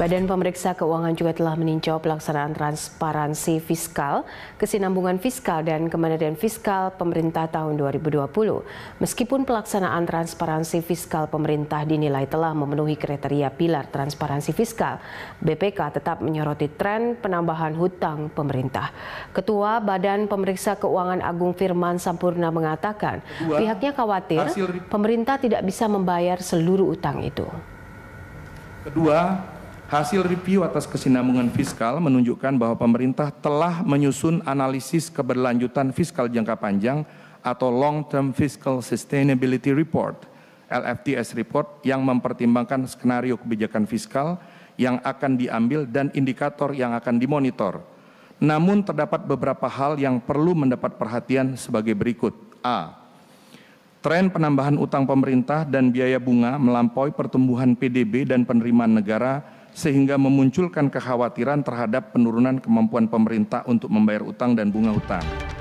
Badan Pemeriksa Keuangan juga telah meninjau pelaksanaan transparansi fiskal, kesinambungan fiskal, dan kemandirian fiskal pemerintah tahun 2020. Meskipun pelaksanaan transparansi fiskal pemerintah dinilai telah memenuhi kriteria pilar transparansi fiskal, BPK tetap menyoroti tren penambahan hutang pemerintah. Ketua Badan Pemeriksa Keuangan Agung Firman Sampurna mengatakan, Dua, pihaknya khawatir hasil... pemerintah tidak bisa membayar seluruh utang itu. Kedua, Hasil review atas kesinambungan fiskal menunjukkan bahwa pemerintah telah menyusun analisis keberlanjutan fiskal jangka panjang atau Long Term Fiscal Sustainability Report, LFTS Report yang mempertimbangkan skenario kebijakan fiskal yang akan diambil dan indikator yang akan dimonitor. Namun terdapat beberapa hal yang perlu mendapat perhatian sebagai berikut. A. Tren penambahan utang pemerintah dan biaya bunga melampaui pertumbuhan PDB dan penerimaan negara sehingga memunculkan kekhawatiran terhadap penurunan kemampuan pemerintah untuk membayar utang dan bunga utang.